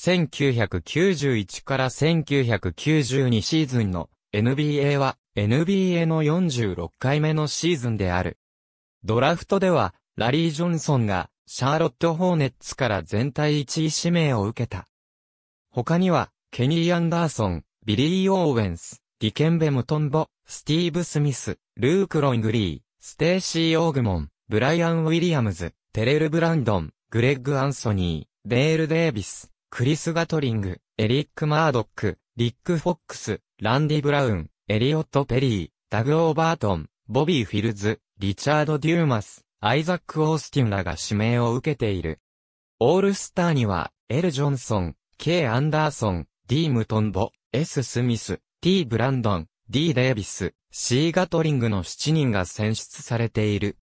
1991から1992シーズンの NBA は NBA の46回目のシーズンである。ドラフトではラリー・ジョンソンがシャーロット・ホーネッツから全体1位指名を受けた。他にはケニー・アンダーソン、ビリー・オーウェンス、ディケンベ・ムトンボ、スティーブ・スミス、ルーク・ロングリー、ステーシー・オーグモン、ブライアン・ウィリアムズ、テレル・ブランドン、グレッグ・アンソニー、デール・デービス、クリス・ガトリング、エリック・マードック、リック・フォックス、ランディ・ブラウン、エリオット・ペリー、ダグ・オーバートン、ボビー・フィルズ、リチャード・デューマス、アイザック・オースティンらが指名を受けている。オールスターには、エル・ジョンソン、K・ アンダーソン、D・ ムトンボ、S・ スミス、T・ ブランドン、D・ デイビス、C・ ガトリングの7人が選出されている。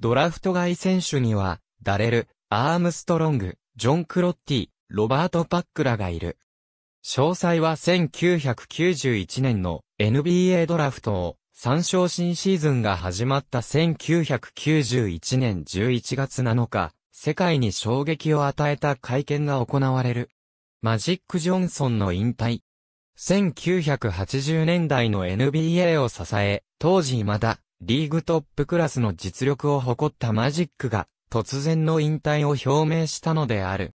ドラフト外選手には、ダレル、アームストロング、ジョン・クロッティ、ロバート・パックらがいる。詳細は1991年の NBA ドラフトを参照新シーズンが始まった1991年11月7日、世界に衝撃を与えた会見が行われる。マジック・ジョンソンの引退。1980年代の NBA を支え、当時まだリーグトップクラスの実力を誇ったマジックが突然の引退を表明したのである。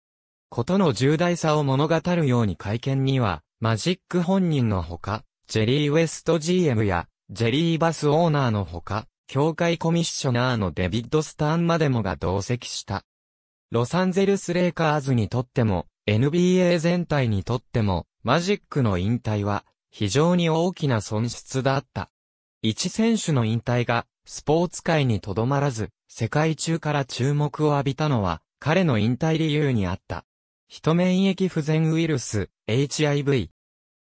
ことの重大さを物語るように会見には、マジック本人のほか、ジェリー・ウェスト GM や、ジェリー・バスオーナーのほか、協会コミッショナーのデビッド・スターンまでもが同席した。ロサンゼルス・レイカーズにとっても、NBA 全体にとっても、マジックの引退は、非常に大きな損失だった。一選手の引退が、スポーツ界にとどまらず、世界中から注目を浴びたのは、彼の引退理由にあった。人免疫不全ウイルス、HIV。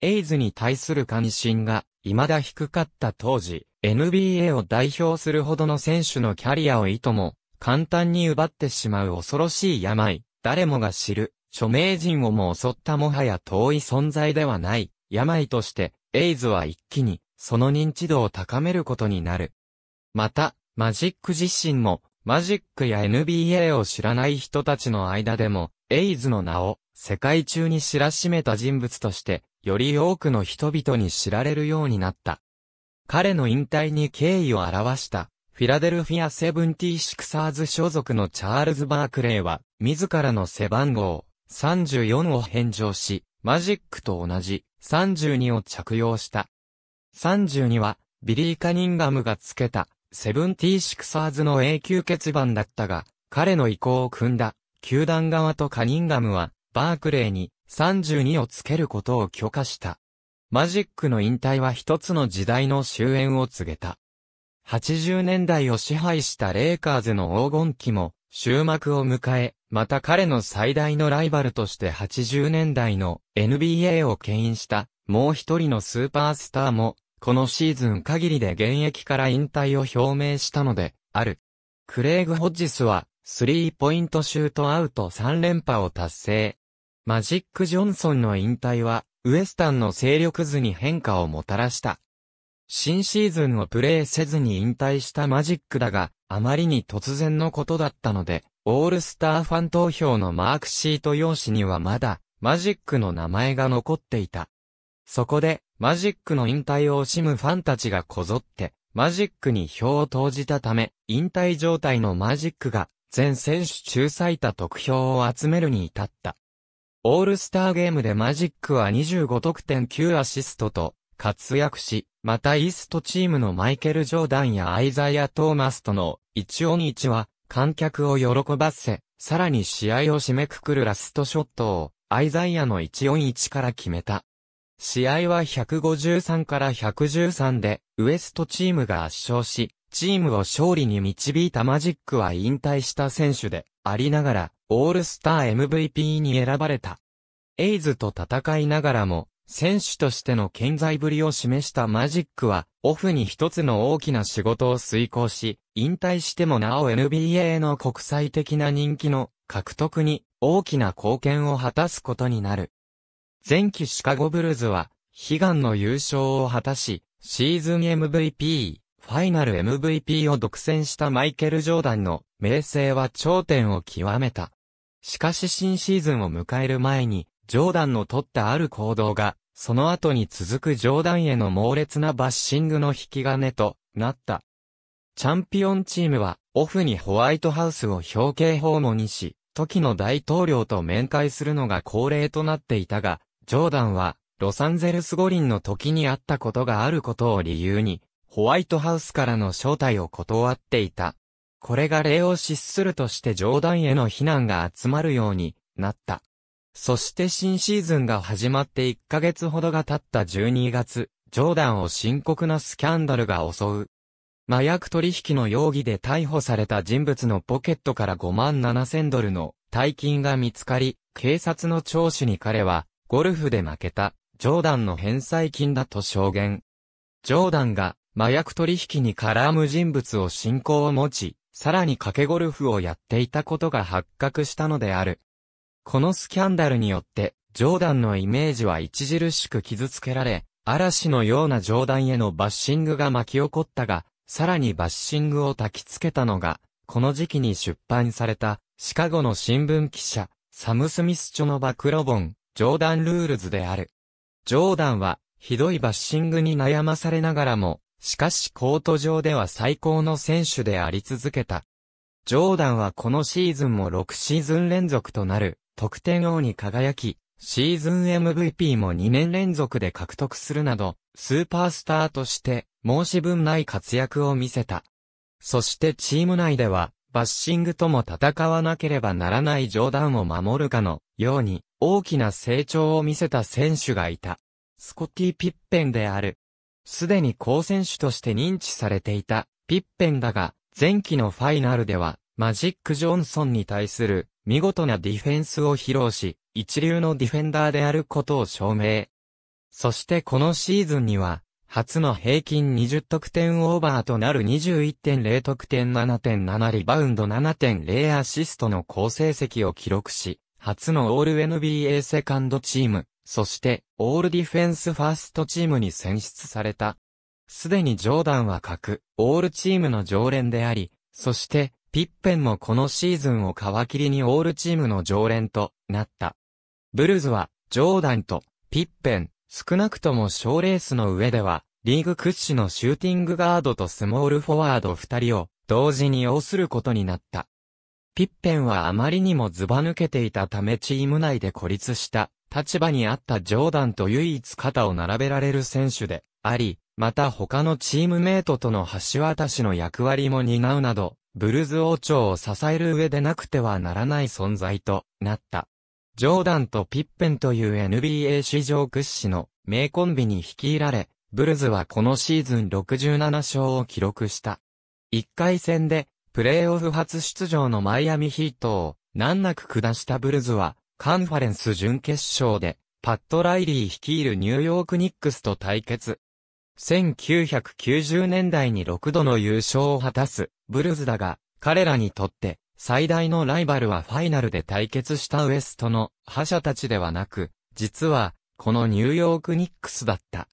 エイズに対する関心が未だ低かった当時、NBA を代表するほどの選手のキャリアをいとも、簡単に奪ってしまう恐ろしい病、誰もが知る、著名人をも襲ったもはや遠い存在ではない、病として、エイズは一気に、その認知度を高めることになる。また、マジック自身も、マジックや NBA を知らない人たちの間でも、エイズの名を世界中に知らしめた人物として、より多くの人々に知られるようになった。彼の引退に敬意を表した、フィラデルフィア・セブンティシクサーズ所属のチャールズ・バークレーは、自らの背番号34を返上し、マジックと同じ32を着用した。32は、ビリー・カニンガムが付けたセブンティーシクサーズの永久欠番だったが、彼の意向を組んだ、球団側とカニンガムは、バークレーに32をつけることを許可した。マジックの引退は一つの時代の終焉を告げた。80年代を支配したレイカーズの黄金期も終幕を迎え、また彼の最大のライバルとして80年代の NBA を牽引したもう一人のスーパースターもこのシーズン限りで現役から引退を表明したので、ある。クレイグ・ホッジスは、スリーポイントシュートアウト3連覇を達成。マジック・ジョンソンの引退は、ウエスタンの勢力図に変化をもたらした。新シーズンをプレーせずに引退したマジックだが、あまりに突然のことだったので、オールスターファン投票のマークシート用紙にはまだ、マジックの名前が残っていた。そこで、マジックの引退を惜しむファンたちがこぞって、マジックに票を投じたため、引退状態のマジックが、全選手中最多得票を集めるに至った。オールスターゲームでマジックは25得点9アシストと活躍し、またイーストチームのマイケル・ジョーダンやアイザイア・トーマスとの1オニ1は観客を喜ばせ、さらに試合を締めくくるラストショットをアイザイアの1音一1から決めた。試合は153から113で、ウエストチームが圧勝し、チームを勝利に導いたマジックは引退した選手で、ありながら、オールスター MVP に選ばれた。エイズと戦いながらも、選手としての健在ぶりを示したマジックは、オフに一つの大きな仕事を遂行し、引退してもなお NBA の国際的な人気の獲得に大きな貢献を果たすことになる。前期シカゴブルズは、悲願の優勝を果たし、シーズン MVP、ファイナル MVP を独占したマイケル・ジョーダンの名声は頂点を極めた。しかし新シーズンを迎える前に、ジョーダンの取ったある行動が、その後に続くジョーダンへの猛烈なバッシングの引き金となった。チャンピオンチームは、オフにホワイトハウスを表敬訪問にし、時の大統領と面会するのが恒例となっていたが、ジョーダンは、ロサンゼルス五輪の時に会ったことがあることを理由に、ホワイトハウスからの招待を断っていた。これが礼を失するとしてジョーダンへの非難が集まるようになった。そして新シーズンが始まって1ヶ月ほどが経った12月、ジョーダンを深刻なスキャンダルが襲う。麻薬取引の容疑で逮捕された人物のポケットから5万7千ドルの大金が見つかり、警察の聴取に彼は、ゴルフで負けた、ジョーダンの返済金だと証言。ジョーダンが、麻薬取引に絡む人物を信仰を持ち、さらに賭けゴルフをやっていたことが発覚したのである。このスキャンダルによって、ジョーダンのイメージは著しく傷つけられ、嵐のような冗談へのバッシングが巻き起こったが、さらにバッシングを焚きつけたのが、この時期に出版された、シカゴの新聞記者、サム・スミス著の暴露本、ジョーダンルールズである。ジョーダンは、ひどいバッシングに悩まされながらも、しかしコート上では最高の選手であり続けた。ジョーダンはこのシーズンも6シーズン連続となる、得点王に輝き、シーズン MVP も2年連続で獲得するなど、スーパースターとして、申し分ない活躍を見せた。そしてチーム内では、バッシングとも戦わなければならないジョーダンを守るかの、ように大きな成長を見せた選手がいた。スコッティ・ピッペンである。すでに好選手として認知されていたピッペンだが、前期のファイナルではマジック・ジョンソンに対する見事なディフェンスを披露し、一流のディフェンダーであることを証明。そしてこのシーズンには、初の平均20得点オーバーとなる21.0得点7.7リバウンド7.0アシストの好成績を記録し、初のオール NBA セカンドチーム、そしてオールディフェンスファーストチームに選出された。すでにジョーダンは各、オールチームの常連であり、そして、ピッペンもこのシーズンを皮切りにオールチームの常連となった。ブルズは、ジョーダンと、ピッペン、少なくとも賞レースの上では、リーグ屈指のシューティングガードとスモールフォワード二人を同時に要することになった。ピッペンはあまりにもズバ抜けていたためチーム内で孤立した立場にあったジョーダンと唯一肩を並べられる選手であり、また他のチームメートとの橋渡しの役割も担うなど、ブルズ王朝を支える上でなくてはならない存在となった。ジョーダンとピッペンという NBA 史上屈指の名コンビに率いられ、ブルズはこのシーズン67勝を記録した。1回戦でプレーオフ初出場のマイアミヒートを難なく下したブルズは、カンファレンス準決勝で、パット・ライリー率いるニューヨークニックスと対決。1990年代に6度の優勝を果たす、ブルズだが、彼らにとって、最大のライバルはファイナルで対決したウエストの覇者たちではなく、実は、このニューヨークニックスだった。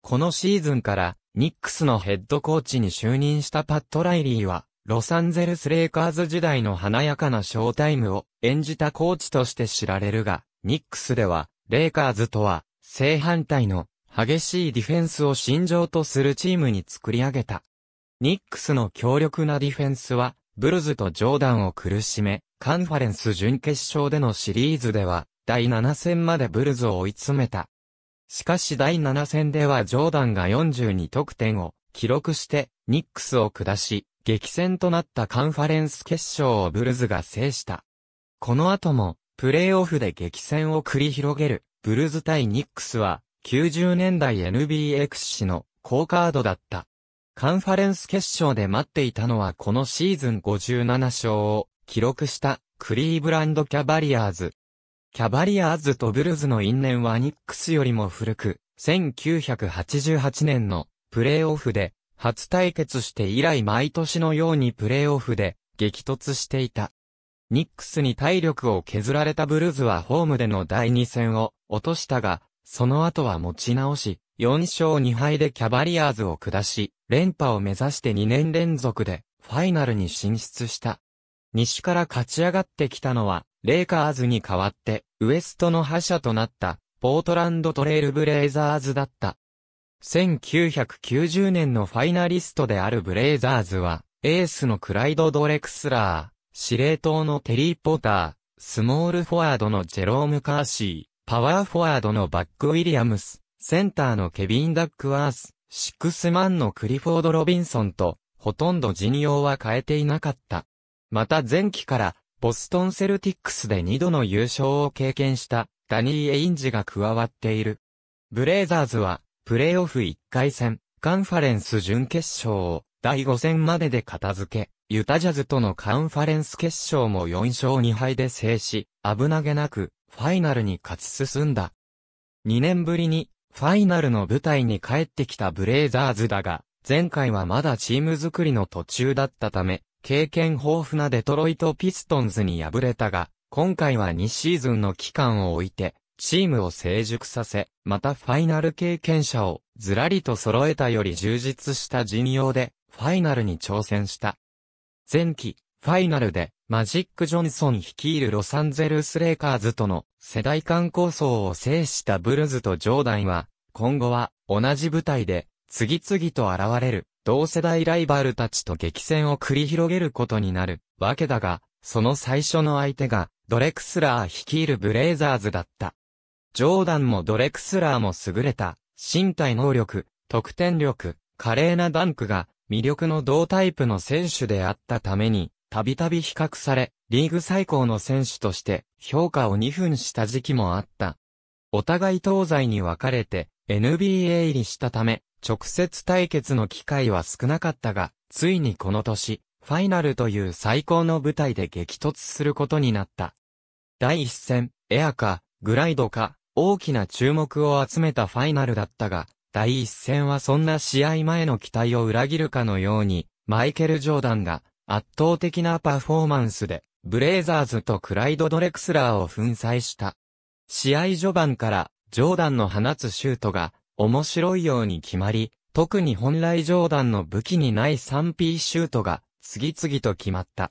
このシーズンから、ニックスのヘッドコーチに就任したパット・ライリーは、ロサンゼルスレイカーズ時代の華やかなショータイムを演じたコーチとして知られるが、ニックスでは、レイカーズとは、正反対の激しいディフェンスを信条とするチームに作り上げた。ニックスの強力なディフェンスは、ブルズとジョーダンを苦しめ、カンファレンス準決勝でのシリーズでは、第7戦までブルズを追い詰めた。しかし第7戦ではジョーダンが42得点を記録して、ニックスを下し、激戦となったカンファレンス決勝をブルズが制した。この後も、プレイオフで激戦を繰り広げる、ブルズ対ニックスは、90年代 NBA 屈指の好カードだった。カンファレンス決勝で待っていたのはこのシーズン57勝を記録したクリーブランドキャバリアーズ。キャバリアーズとブルズの因縁はニックスよりも古く、1988年のプレイオフで初対決して以来毎年のようにプレーオフで激突していた。ニックスに体力を削られたブルーズはホームでの第2戦を落としたが、その後は持ち直し、4勝2敗でキャバリアーズを下し、連覇を目指して2年連続でファイナルに進出した。西から勝ち上がってきたのは、レイカーズに代わって、ウエストの覇者となった、ポートランドトレイルブレイザーズだった。1990年のファイナリストであるブレイザーズは、エースのクライド・ドレクスラー、司令塔のテリー・ポター、スモールフォワードのジェローム・カーシー、パワーフォワードのバック・ウィリアムス、センターのケビン・ダックワース、シックスマンのクリフォード・ロビンソンと、ほとんど陣容は変えていなかった。また前期から、ボストンセルティックスで2度の優勝を経験した、ダニー・エインジが加わっている。ブレイザーズは、プレーオフ1回戦、カンファレンス準決勝を第5戦までで片付け、ユタジャズとのカンファレンス決勝も4勝2敗で制し、危なげなくファイナルに勝ち進んだ。2年ぶりにファイナルの舞台に帰ってきたブレイザーズだが、前回はまだチーム作りの途中だったため、経験豊富なデトロイトピストンズに敗れたが、今回は2シーズンの期間を置いて、チームを成熟させ、またファイナル経験者をずらりと揃えたより充実した陣容で、ファイナルに挑戦した。前期、ファイナルで、マジック・ジョンソン率いるロサンゼルス・レイカーズとの世代間構想を制したブルズとジョーダンは、今後は同じ舞台で次々と現れる同世代ライバルたちと激戦を繰り広げることになるわけだが、その最初の相手がドレクスラー率いるブレイザーズだった。ジョーダンもドレクスラーも優れた、身体能力、得点力、華麗なダンクが、魅力の同タイプの選手であったために、たびたび比較され、リーグ最高の選手として、評価を2分した時期もあった。お互い東西に分かれて、NBA 入りしたため、直接対決の機会は少なかったが、ついにこの年、ファイナルという最高の舞台で激突することになった。第1戦、エアか、グライドか、大きな注目を集めたファイナルだったが、第一戦はそんな試合前の期待を裏切るかのように、マイケル・ジョーダンが圧倒的なパフォーマンスで、ブレイザーズとクライド・ドレクスラーを粉砕した。試合序盤から、ジョーダンの放つシュートが、面白いように決まり、特に本来ジョーダンの武器にない 3P シュートが、次々と決まった。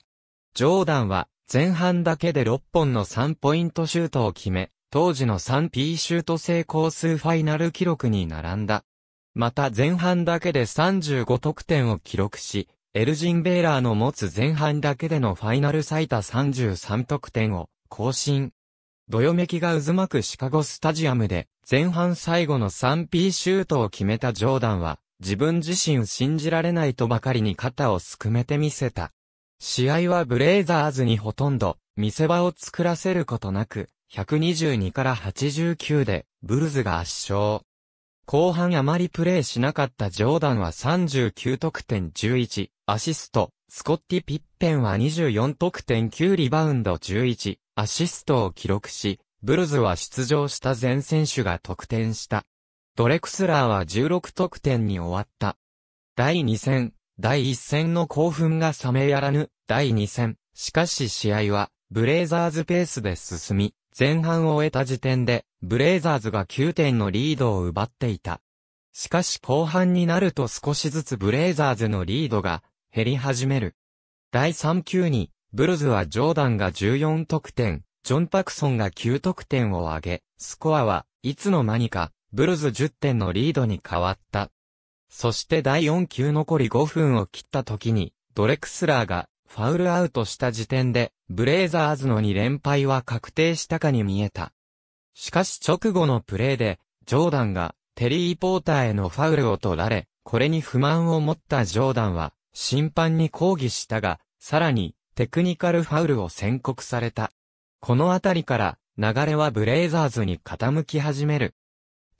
ジョーダンは、前半だけで6本の3ポイントシュートを決め、当時の 3P シュート成功数ファイナル記録に並んだ。また前半だけで35得点を記録し、エルジン・ベーラーの持つ前半だけでのファイナル最多33得点を更新。どよめきが渦巻くシカゴスタジアムで前半最後の 3P シュートを決めたジョーダンは自分自身信じられないとばかりに肩をすくめてみせた。試合はブレイザーズにほとんど見せ場を作らせることなく122から89で、ブルズが圧勝。後半あまりプレーしなかったジョーダンは39得点11、アシスト、スコッティ・ピッペンは24得点9リバウンド11、アシストを記録し、ブルズは出場した全選手が得点した。ドレクスラーは16得点に終わった。第2戦、第1戦の興奮が冷めやらぬ、第2戦。しかし試合は、ブレイザーズペースで進み、前半を終えた時点で、ブレイザーズが9点のリードを奪っていた。しかし後半になると少しずつブレイザーズのリードが減り始める。第3球に、ブルズはジョーダンが14得点、ジョン・パクソンが9得点を挙げ、スコアはいつの間にか、ブルズ10点のリードに変わった。そして第4球残り5分を切った時に、ドレクスラーがファウルアウトした時点で、ブレイザーズの2連敗は確定したかに見えた。しかし直後のプレーで、ジョーダンがテリー・ポーターへのファウルを取られ、これに不満を持ったジョーダンは、審判に抗議したが、さらに、テクニカルファウルを宣告された。このあたりから、流れはブレイザーズに傾き始める。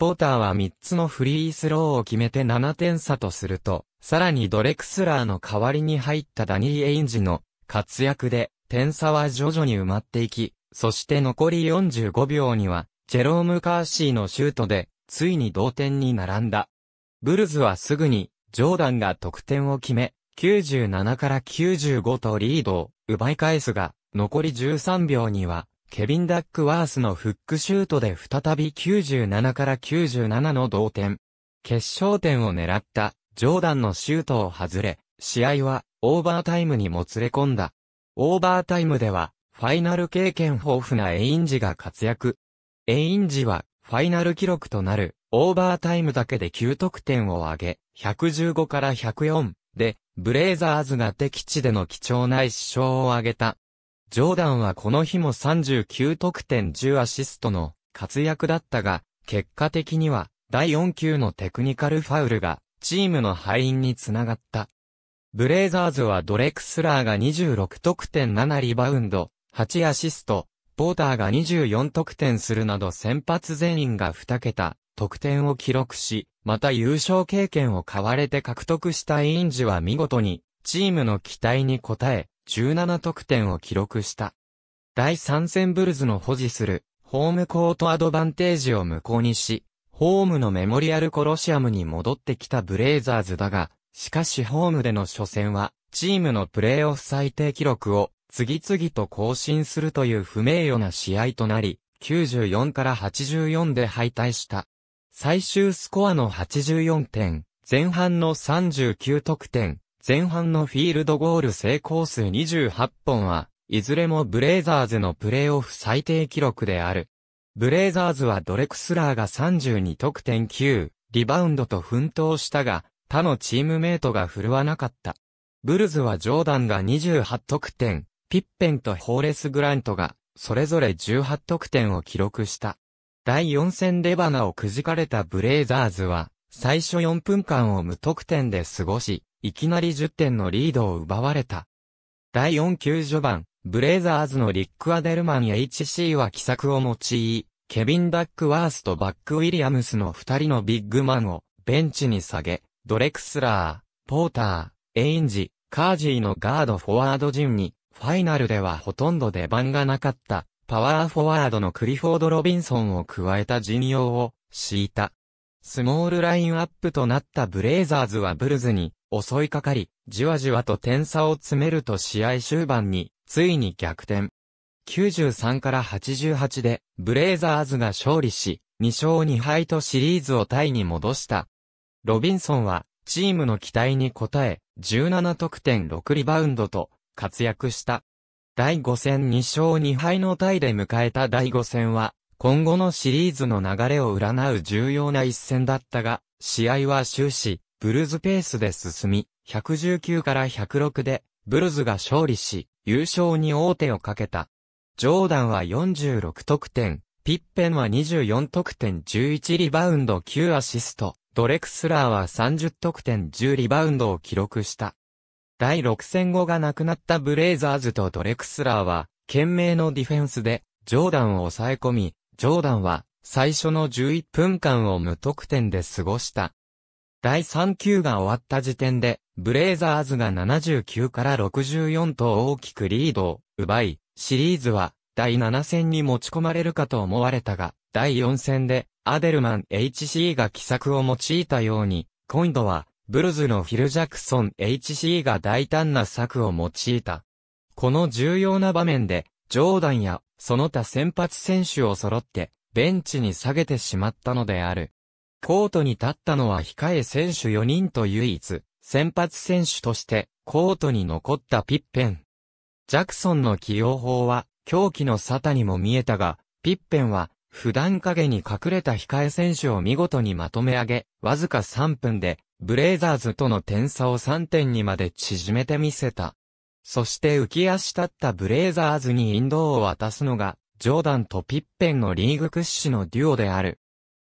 ポーターは3つのフリースローを決めて7点差とすると、さらにドレクスラーの代わりに入ったダニー・エインジの活躍で、点差は徐々に埋まっていき、そして残り45秒には、ジェローム・カーシーのシュートで、ついに同点に並んだ。ブルズはすぐに、ジョーダンが得点を決め、97から95とリードを奪い返すが、残り13秒には、ケビン・ダックワースのフックシュートで再び97から97の同点。決勝点を狙ったジョーダンのシュートを外れ、試合はオーバータイムにもつれ込んだ。オーバータイムではファイナル経験豊富なエインジが活躍。エインジはファイナル記録となるオーバータイムだけで9得点を挙げ、115から104でブレイザーズが敵地での貴重な一勝を挙げた。ジョーダンはこの日も39得点10アシストの活躍だったが、結果的には第4級のテクニカルファウルがチームの敗因につながった。ブレイザーズはドレクスラーが26得点7リバウンド、8アシスト、ポーターが24得点するなど先発全員が2桁得点を記録し、また優勝経験を買われて獲得したインジは見事にチームの期待に応え、17得点を記録した。第3戦ブルズの保持するホームコートアドバンテージを無効にし、ホームのメモリアルコロシアムに戻ってきたブレイザーズだが、しかしホームでの初戦は、チームのプレーオフ最低記録を次々と更新するという不名誉な試合となり、94から84で敗退した。最終スコアの84点、前半の39得点、前半のフィールドゴール成功数28本は、いずれもブレイザーズのプレイオフ最低記録である。ブレイザーズはドレクスラーが32得点9、リバウンドと奮闘したが、他のチームメイトが振るわなかった。ブルズはジョーダンが28得点、ピッペンとホーレス・グラントが、それぞれ18得点を記録した。第4戦レバナをくじかれたブレイザーズは、最初4分間を無得点で過ごし、いきなり10点のリードを奪われた。第4球序盤、ブレイザーズのリック・アデルマン HC は奇策を用い、ケビン・ダックワースとバック・ウィリアムスの2人のビッグマンをベンチに下げ、ドレクスラー、ポーター、エインジ、カージーのガードフォワード陣に、ファイナルではほとんど出番がなかった、パワーフォワードのクリフォード・ロビンソンを加えた陣容を敷いた。スモールラインアップとなったブレイザーズはブルズに襲いかかり、じわじわと点差を詰めると試合終盤に、ついに逆転。93から88で、ブレイザーズが勝利し、2勝2敗とシリーズをタイに戻した。ロビンソンは、チームの期待に応え、17得点6リバウンドと、活躍した。第5戦2勝2敗のタイで迎えた第5戦は、今後のシリーズの流れを占う重要な一戦だったが、試合は終始、ブルズペースで進み、119から106で、ブルズが勝利し、優勝に王手をかけた。ジョーダンは46得点、ピッペンは24得点11リバウンド9アシスト、ドレクスラーは30得点10リバウンドを記録した。第6戦後が亡くなったブレイザーズとドレクスラーは、懸命のディフェンスで、ジョーダンを抑え込み、ジョーダンは最初の11分間を無得点で過ごした。第3球が終わった時点で、ブレイザーズが79から64と大きくリードを奪い、シリーズは第7戦に持ち込まれるかと思われたが、第4戦でアデルマン HC が奇策を用いたように、今度はブルズのフィル・ジャクソン HC が大胆な策を用いた。この重要な場面で、ジョーダンやその他先発選手を揃って、ベンチに下げてしまったのである。コートに立ったのは控え選手4人と唯一、先発選手としてコートに残ったピッペン。ジャクソンの起用法は狂気の沙汰にも見えたが、ピッペンは普段影に隠れた控え選手を見事にまとめ上げ、わずか3分でブレイザーズとの点差を3点にまで縮めてみせた。そして浮き足立ったブレイザーズに引導を渡すのが、ジョーダンとピッペンのリーグ屈指のデュオである。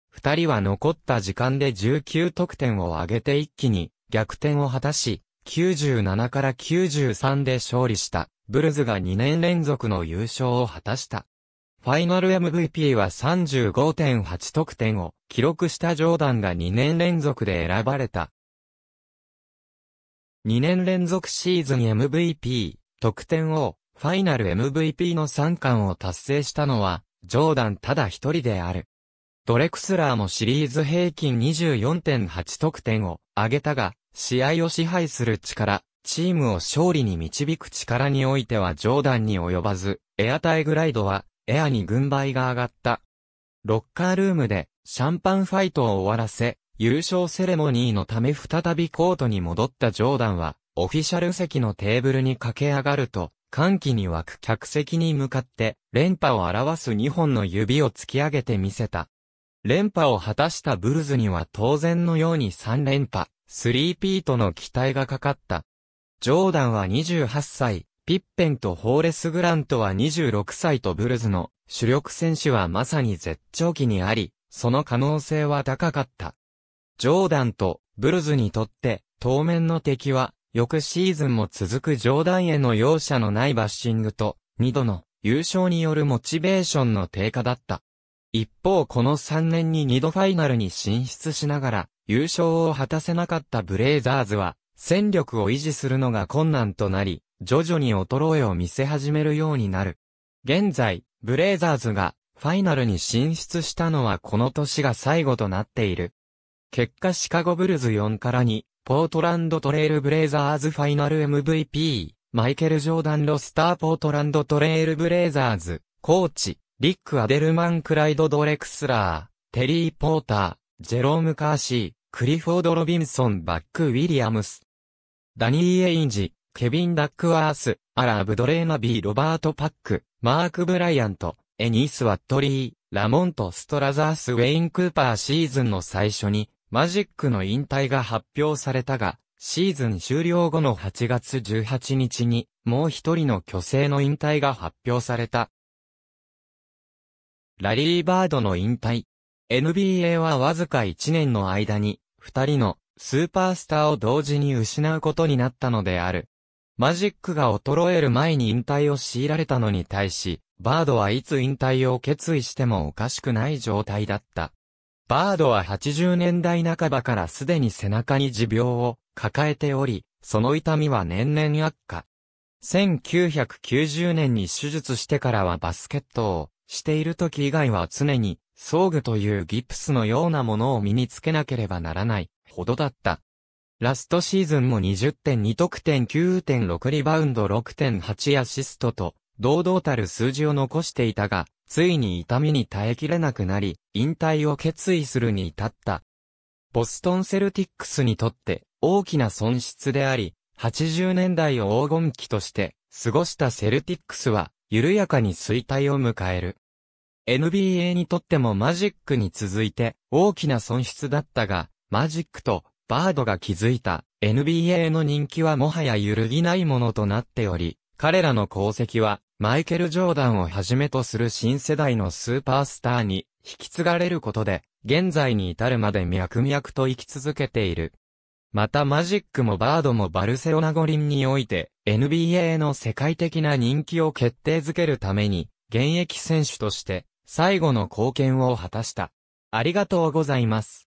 二人は残った時間で19得点を挙げて一気に逆転を果たし、97から93で勝利した、ブルズが2年連続の優勝を果たした。ファイナル MVP は35.8得点を記録したジョーダンが2年連続で選ばれた。2年連続シーズン MVP、得点王、ファイナル MVP の3冠を達成したのは、ジョーダンただ一人である。ドレクスラーもシリーズ平均24.8得点を上げたが、試合を支配する力、チームを勝利に導く力においてはジョーダンに及ばず、エアタイグライドは、エアに軍配が上がった。ロッカールームで、シャンパンファイトを終わらせ、優勝セレモニーのため再びコートに戻ったジョーダンは、オフィシャル席のテーブルに駆け上がると、歓喜に湧く客席に向かって、連覇を表す2本の指を突き上げてみせた。連覇を果たしたブルズには当然のように3連覇、3ピートの期待がかかった。ジョーダンは28歳、ピッペンとホーレス・グラントは26歳とブルズの主力選手はまさに絶頂期にあり、その可能性は高かった。ジョーダンとブルズにとって当面の敵は翌シーズンも続くジョーダンへの容赦のないバッシングと2度の優勝によるモチベーションの低下だった。一方この3年に2度ファイナルに進出しながら優勝を果たせなかったブレイザーズは戦力を維持するのが困難となり徐々に衰えを見せ始めるようになる。現在、ブレイザーズがファイナルに進出したのはこの年が最後となっている。結果シカゴブルズ4から2、ポートランドトレイルブレイザーズファイナル MVP、マイケル・ジョーダン・ロスター・ポートランドトレイルブレイザーズ、コーチ、リック・アデルマン・クライド・ドレクスラー、テリー・ポーター、ジェローム・カーシー、クリフォード・ロビンソン・バック・ウィリアムス、ダニー・エインジ、ケビン・ダックワース、アラブ・ドレーナ・ビー・ロバート・パック、マーク・ブライアント、エニース・ワットリー、ラモント・ストラザース・ウェイン・クーパーシーズンの最初に、マジックの引退が発表されたが、シーズン終了後の8月18日に、もう一人の巨星の引退が発表された。ラリー・バードの引退。NBA はわずか1年の間に、二人のスーパースターを同時に失うことになったのである。マジックが衰える前に引退を強いられたのに対し、バードはいつ引退を決意してもおかしくない状態だった。バードは80年代半ばからすでに背中に持病を抱えており、その痛みは年々悪化。1990年に手術してからはバスケットをしている時以外は常に装具というギプスのようなものを身につけなければならないほどだった。ラストシーズンも20.2得点9.6リバウンド6.8アシストと堂々たる数字を残していたが、ついに痛みに耐えきれなくなり、引退を決意するに至った。ボストンセルティックスにとって大きな損失であり、80年代を黄金期として過ごしたセルティックスは緩やかに衰退を迎える。NBA にとってもマジックに続いて大きな損失だったが、マジックとバードが築いた NBA の人気はもはや揺るぎないものとなっており、彼らの功績はマイケル・ジョーダンをはじめとする新世代のスーパースターに引き継がれることで、現在に至るまで脈々と生き続けている。またマジックもバードもバルセロナ五輪において NBA の世界的な人気を決定づけるために現役選手として最後の貢献を果たした。ありがとうございます。